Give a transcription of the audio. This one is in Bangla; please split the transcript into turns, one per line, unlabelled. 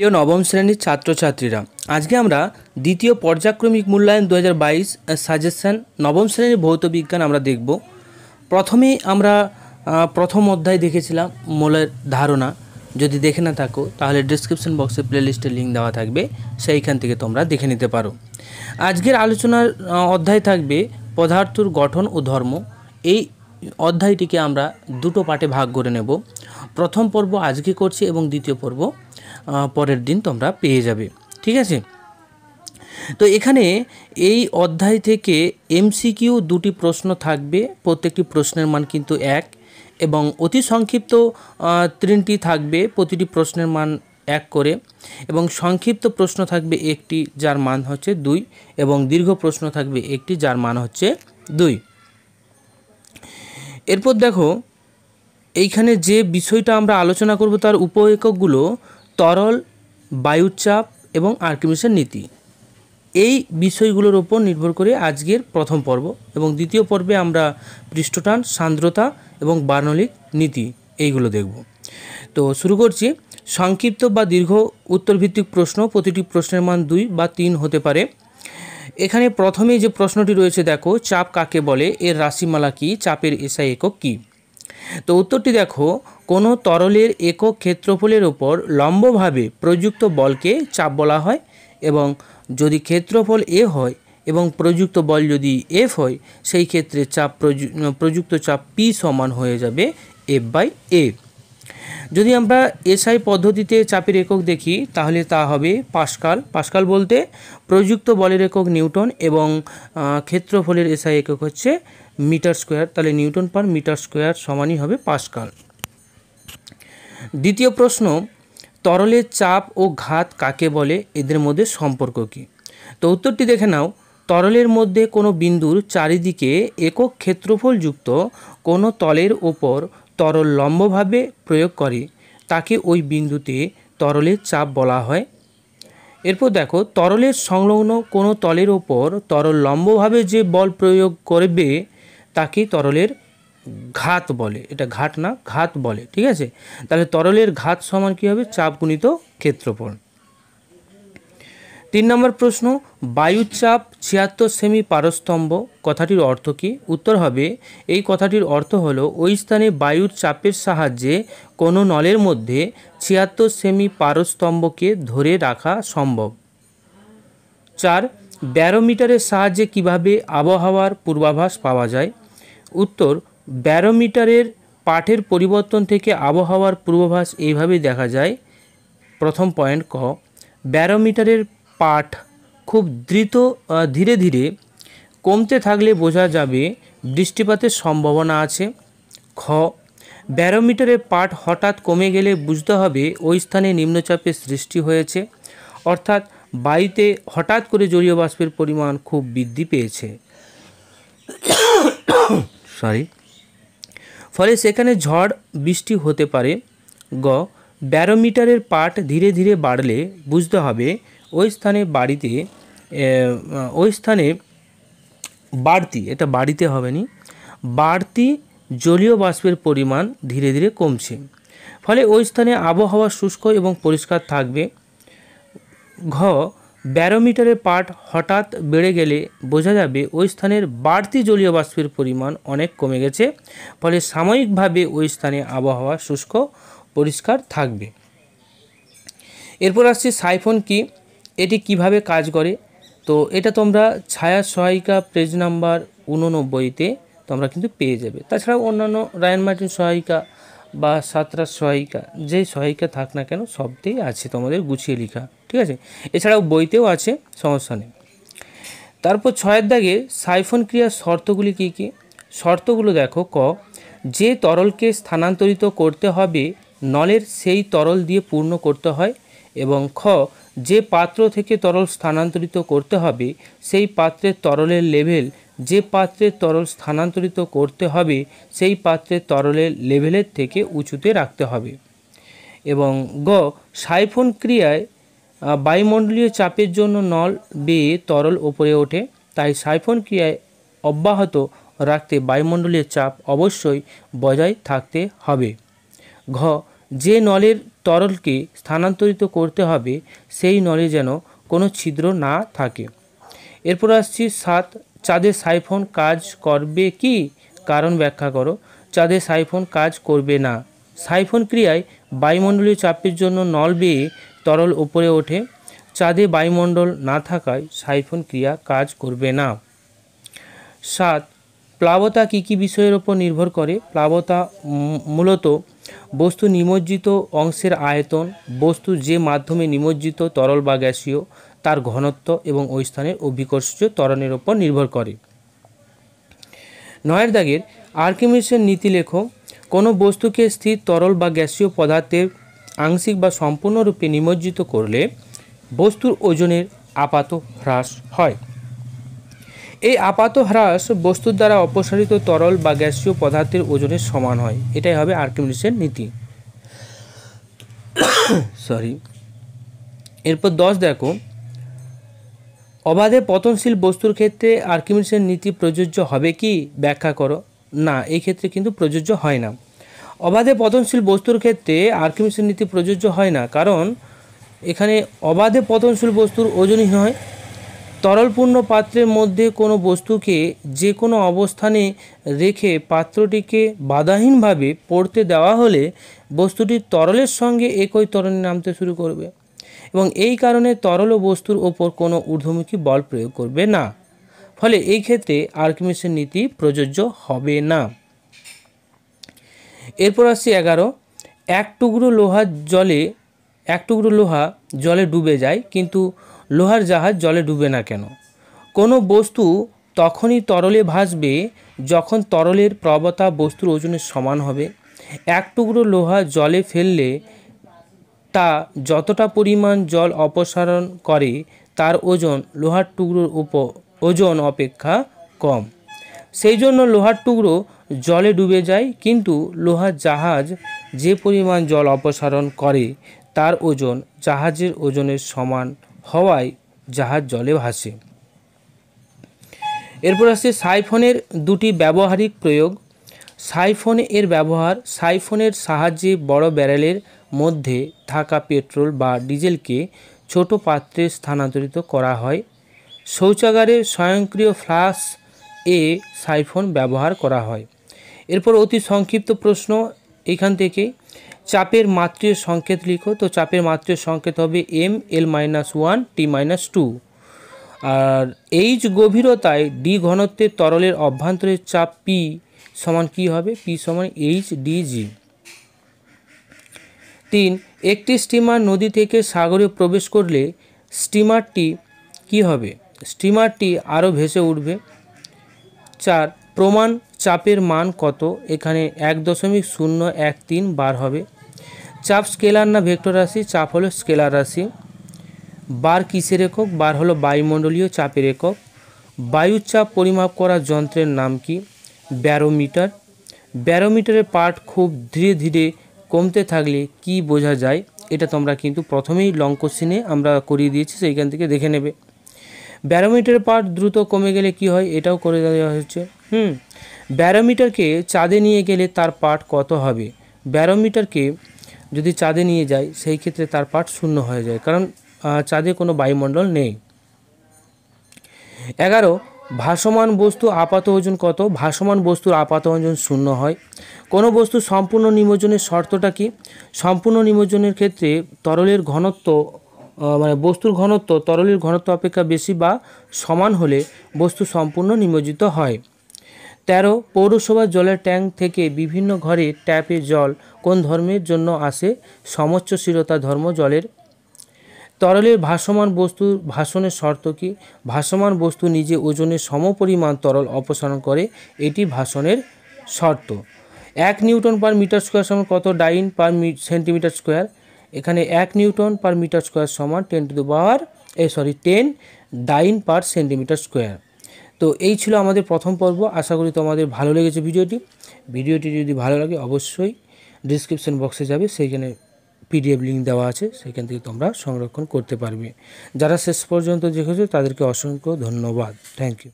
প্রিয় নবম শ্রেণীর ছাত্রছাত্রীরা আজকে আমরা দ্বিতীয় পর্যায়ক্রমিক মূল্যায়ন দু হাজার বাইশ সাজেশান নবম শ্রেণীর ভৌত বিজ্ঞান আমরা দেখব প্রথমে আমরা প্রথম অধ্যায় দেখেছিলাম মূলের ধারণা যদি দেখে না থাকো তাহলে ডিসক্রিপশন বক্সে প্লেলিস্টের লিঙ্ক দেওয়া থাকবে সেইখান থেকে তোমরা দেখে নিতে পারো আজকের আলোচনার অধ্যায় থাকবে পদার্থর গঠন ও ধর্ম এই অধ্যায়টিকে আমরা দুটো পার্টে ভাগ করে নেব প্রথম পর্ব আজকে করছি এবং দ্বিতীয় পর্ব পরের দিন তোমরা পেয়ে যাবে ঠিক আছে তো এখানে এই অধ্যায় থেকে এমসিকিউ দুটি প্রশ্ন থাকবে প্রত্যেকটি প্রশ্নের মান কিন্তু এক এবং অতি সংক্ষিপ্ত তিনটি থাকবে প্রতিটি প্রশ্নের মান এক করে এবং সংক্ষিপ্ত প্রশ্ন থাকবে একটি যার মান হচ্ছে দুই এবং দীর্ঘ প্রশ্ন থাকবে একটি যার মান হচ্ছে দুই এরপর দেখো এইখানে যে বিষয়টা আমরা আলোচনা করব তার উপ এককগুলো তরল বায়ুচাপ এবং আর্কিমিসের নীতি এই বিষয়গুলোর ওপর নির্ভর করে আজকের প্রথম পর্ব এবং দ্বিতীয় পর্বে আমরা পৃষ্ঠটান সান্দ্রতা এবং বার্ণলিক নীতি এইগুলো দেখব তো শুরু করছি সংক্ষিপ্ত বা দীর্ঘ উত্তরভিত্তিক প্রশ্ন প্রতিটি প্রশ্নের মান দুই বা তিন হতে পারে এখানে প্রথমেই যে প্রশ্নটি রয়েছে দেখো চাপ কাকে বলে এর রাশিমালা কী চাপের এসআই একক কী তো উত্তরটি দেখো কোনো তরলের একক ক্ষেত্রফলের ওপর লম্বভাবে প্রযুক্ত বলকে চাপ বলা হয় এবং যদি ক্ষেত্রফল এ হয় এবং প্রযুক্ত বল যদি এফ হয় সেই ক্ষেত্রে চাপ প্রযুক্ত চাপ পি সমান হয়ে যাবে এফ বাই এ যদি আমরা এসআই পদ্ধতিতে চাপের একক দেখি তাহলে তা হবে পাশকাল পাশকাল বলতে প্রযুক্ত বলের একক নিউটন এবং ক্ষেত্রফলের এসআই একক হচ্ছে মিটার স্কোয়ার তাহলে নিউটন পার মিটার স্কোয়ার সমানই হবে পাসকাল দ্বিতীয় প্রশ্ন তরলের চাপ ও ঘাত কাকে বলে এদের মধ্যে সম্পর্ক কী তো উত্তরটি দেখে নাও তরলের মধ্যে কোনো বিন্দুর চারিদিকে একক ক্ষেত্রফলযুক্ত কোনো তলের ওপর তরল লম্বভাবে প্রয়োগ করে তাকে ওই বিন্দুতে তরলের চাপ বলা হয় এরপর দেখো তরলের সংলগ্ন কোনো তলের ওপর তরল লম্বভাবে যে বল প্রয়োগ করবে তাকে তরলের ঘাত বলে এটা ঘাট না ঘাত বলে ঠিক আছে তাহলে তরলের ঘাত সমান কী হবে চাপ গুণিত ক্ষেত্রফল তিন নম্বর প্রশ্ন বায়ুচাপ ছিয়াত্তর সেমি পারস্তম্ভ কথাটির অর্থ কী উত্তর হবে এই কথাটির অর্থ হল ওই স্থানে বায়ুর চাপের সাহায্যে কোনো নলের মধ্যে ছিয়াত্তর সেমি পারস্তম্ভকে ধরে রাখা সম্ভব চার ব্যারোমিটারের সাহায্যে কিভাবে আবহাওয়ার পূর্বাভাস পাওয়া যায় উত্তর ব্যারোমিটারের পাঠের পরিবর্তন থেকে আবহাওয়ার পূর্বাভাস এইভাবে দেখা যায় প্রথম পয়েন্ট ক ব্যারোমিটারের পাঠ খুব দ্রুত ধীরে ধীরে কমতে থাকলে বোঝা যাবে বৃষ্টিপাতের সম্ভাবনা আছে খ ব্যারোমিটারের পাঠ হঠাৎ কমে গেলে বুঝতে হবে ওই স্থানে নিম্নচাপের সৃষ্টি হয়েছে অর্থাৎ বায়ুতে হঠাৎ করে জলীয় বাষ্পের পরিমাণ খুব বৃদ্ধি পেয়েছে সরি ফলে সেখানে ঝড় বৃষ্টি হতে পারে গ ব্যারোমিটারের পাট ধীরে ধীরে বাড়লে বুঝতে হবে ওই স্থানে বাড়িতে ওই স্থানে বাড়তি এটা বাড়িতে হবে নি বাড়তি জলীয় বাষ্পের পরিমাণ ধীরে ধীরে কমছে ফলে ওই স্থানে আবহাওয়া শুষ্ক এবং পরিষ্কার থাকবে ঘ ব্যারোমিটারের পাট হঠাৎ বেড়ে গেলে বোঝা যাবে ওই স্থানের বাড়তি জলীয় বাষ্পের পরিমাণ অনেক কমে গেছে ফলে সাময়িকভাবে ওই স্থানে আবহাওয়া শুষ্ক পরিষ্কার থাকবে এরপর আসছে সাইফোন কি এটি কিভাবে কাজ করে তো এটা তোমরা ছায়া সহায়িকা পেজ নাম্বার উননব্বইতে তোমরা কিন্তু পেয়ে যাবে তাছাড়াও অন্যান্য রায়ন মার্টিন সহায়িকা বা সাতরা সহায়িকা যেই সহায়িকা থাক না কেন সবতেই আছে তোমাদের গুছিয়ে লেখা ঠিক আছে এছাড়াও বইতেও আছে সমস্যা নেই তারপর ছয়ের দাগে সাইফন ক্রিয়ার শর্তগুলি কী কী শর্তগুলো দেখো ক যে তরলকে স্থানান্তরিত করতে হবে নলের সেই তরল দিয়ে পূর্ণ করতে হয় এবং খ যে পাত্র থেকে তরল স্থানান্তরিত করতে হবে সেই পাত্রের তরলের লেভেল যে পাত্রে তরল স্থানান্তরিত করতে হবে সেই পাত্রে তরলের লেভেলের থেকে উঁচুতে রাখতে হবে এবং গ সাইফোন ক্রিয়ায় বায়ুমণ্ডলীয় চাপের জন্য নল বেয়ে তরল ওপরে ওঠে তাই সাইফোন ক্রিয়ায় অব্যাহত রাখতে বায়ুমণ্ডলীয় চাপ অবশ্যই বজায় থাকতে হবে ঘ যে নলের তরলকে স্থানান্তরিত করতে হবে সেই নলে যেন কোনো ছিদ্র না থাকে এরপর আসছি সাত চাঁদে সাইফোন কাজ করবে কি কারণ ব্যাখ্যা করো চাঁদে সাইফোন কাজ করবে না সাইফোন ক্রিয়ায় বায়ুমণ্ডলীয় চাপের জন্য নল বেয়ে তরল উপরে ওঠে চাঁদে বায়ুমণ্ডল না থাকায় সাইফোন ক্রিয়া কাজ করবে না সাত প্লাবতা কী কী বিষয়ের ওপর নির্ভর করে প্লাবতা মূলত বস্তু নিমজ্জিত অংশের আয়তন বস্তু যে মাধ্যমে নিমজ্জিত তরল বা গ্যাসীয় তার ঘনত্ব এবং ওই স্থানের অভিকর্ষীয় ত্বরণের ওপর নির্ভর করে নয়ের দাগের আর্কিমিসের নীতিলেখ কোনো বস্তুকে স্থির তরল বা গ্যাসীয় পদার্থের আংশিক বা সম্পূর্ণরূপে নিমজ্জিত করলে বস্তুর ওজনের আপাত হ্রাস হয় এই আপাত হ্রাস বস্তুর দ্বারা অপসারিত তরল বা গ্যাসীয় পদার্থের ওজনের সমান হয় এটাই হবে আর্কিমিসের নীতি সরি এরপর দশ দেখো অবাধে পতনশীল বস্তুর ক্ষেত্রে আর্কিমিডিসের নীতি প্রযোজ্য হবে কি ব্যাখ্যা করো না এই ক্ষেত্রে কিন্তু প্রযোজ্য হয় না অবাধে পতনশীল বস্তুর ক্ষেত্রে আর্কিমিডিসের নীতি প্রযোজ্য হয় না কারণ এখানে অবাধে পতনশীল বস্তুর ওজনই হয় তরলপূর্ণ পাত্রের মধ্যে কোনো বস্তুকে যে কোনো অবস্থানে রেখে পাত্রটিকে বাধাহীনভাবে পড়তে দেওয়া হলে বস্তুটি তরলের সঙ্গে একই তরণে নামতে শুরু করবে এবং এই কারণে তরল বস্তুর ওপর কোনো ঊর্ধ্বমুখী বল প্রয়োগ করবে না ফলে এই ক্ষেত্রে আর্কিমিসের নীতি প্রযোজ্য হবে না এরপর আসছি এগারো এক টুকরো লোহা জলে এক টুকরো লোহা জলে ডুবে যায় কিন্তু লোহার জাহাজ জলে ডুবে না কেন কোনো বস্তু তখনই তরলে ভাসবে যখন তরলের প্রবতা বস্তুর ওজনের সমান হবে এক টুকরো লোহা জলে ফেললে তা যতটা পরিমাণ জল অপসারণ করে তার ওজন লোহার টুকরোর উপ ওজন অপেক্ষা কম সেই জন্য লোহার টুকরো জলে ডুবে যায় কিন্তু লোহার জাহাজ যে পরিমাণ জল অপসারণ করে তার ওজন জাহাজের ওজনের সমান হওয়ায় জাহাজ জলে ভাসে এরপর আসছে সাইফোনের দুটি ব্যবহারিক প্রয়োগ সাইফোন এর ব্যবহার সাইফোনের সাহায্যে বড় ব্যারেলের মধ্যে থাকা পেট্রোল বা ডিজেলকে ছোট পাত্রে স্থানান্তরিত করা হয় শৌচাগারে স্বয়ংক্রিয় ফ্লাস এ সাইফোন ব্যবহার করা হয় এরপর অতি সংক্ষিপ্ত প্রশ্ন এখান থেকে চাপের মাত্রীয় সংকেত লিখো তো চাপের মাত্রীয় সংকেত হবে M L minus one T minus two আর এইচ গভীরতায় ডি ঘনত্বের তরলের অভ্যন্তরের চাপ পি সমান কি হবে পি সমান এইচ ডি জি তিন একটি স্টিমার নদী থেকে সাগরে প্রবেশ করলে স্টিমারটি কি হবে স্টিমারটি আরও ভেসে উঠবে চার প্রমাণ চাপের মান কত এখানে এক দশমিক শূন্য এক তিন বার হবে চাপ স্কেলার না ভেক্টর রাশি চাপ হলো স্কেলার রাশি বার কিসের একক বার হলো বায়ুমণ্ডলীয় চাপের একক বায়ুর চাপ পরিমাপ করা যন্ত্রের নাম কি ব্যারোমিটার ব্যারোমিটারের পাঠ খুব ধীরে ধীরে কমতে থাকলে কি বোঝা যায় এটা তোমরা কিন্তু প্রথমেই লং কোশ্চিনে আমরা করিয়ে দিয়েছি সেইখান থেকে দেখে নেবে ব্যারোমিটার পার্ট দ্রুত কমে গেলে কি হয় এটাও করে দেওয়া হচ্ছে হুম ব্যারোমিটারকে চাঁদে নিয়ে গেলে তার পার্ট কত হবে ব্যারোমিটারকে যদি চাঁদে নিয়ে যায় সেই ক্ষেত্রে তার পাট শূন্য হয়ে যায় কারণ চাঁদে কোনো বায়ুমণ্ডল নেই এগারো ভাসমান বস্তু আপাত ওজন কত ভাসমান বস্তুর আপাত ওজন শূন্য হয় কোনো বস্তু সম্পূর্ণ নিমজ্জনের শর্তটা কি সম্পূর্ণ নিমজ্জনের ক্ষেত্রে তরলের ঘনত্ব মানে বস্তুর ঘনত্ব তরলের ঘনত্ব অপেক্ষা বেশি বা সমান হলে বস্তু সম্পূর্ণ নিমজ্জিত হয় তেরো পৌরসভার জলের ট্যাঙ্ক থেকে বিভিন্ন ঘরে ট্যাপে জল কোন ধর্মের জন্য আসে সমচ্চশীলতা ধর্ম জলের তরলের ভাসমান বস্তুর ভাসনের শর্ত কি ভাসমান বস্তু নিজে ওজনের সমপরিমাণ তরল অপসারণ করে এটি ভাসনের শর্ত এক নিউটন পার মিটার স্কোয়ার সমান কত ডাইন পার সেন্টিমিটার স্কোয়ার এখানে এক নিউটন পার মিটার স্কোয়ার সমান ten to the power a sorry ten dyne per centimetre square তো এই ছিল আমাদের প্রথম পর্ব আশা করি তোমাদের ভালো লেগেছে ভিডিওটি ভিডিওটি যদি ভালো লাগে অবশ্যই ডিসক্রিপশন বক্সে যাবে সেইখানে পিডিএফ লিঙ্ক দেওয়া আছে সেখান থেকে তোমরা সংরক্ষণ করতে পারবে যারা শেষ পর্যন্ত দেখেছো তাদেরকে অসংখ্য ধন্যবাদ থ্যাংক ইউ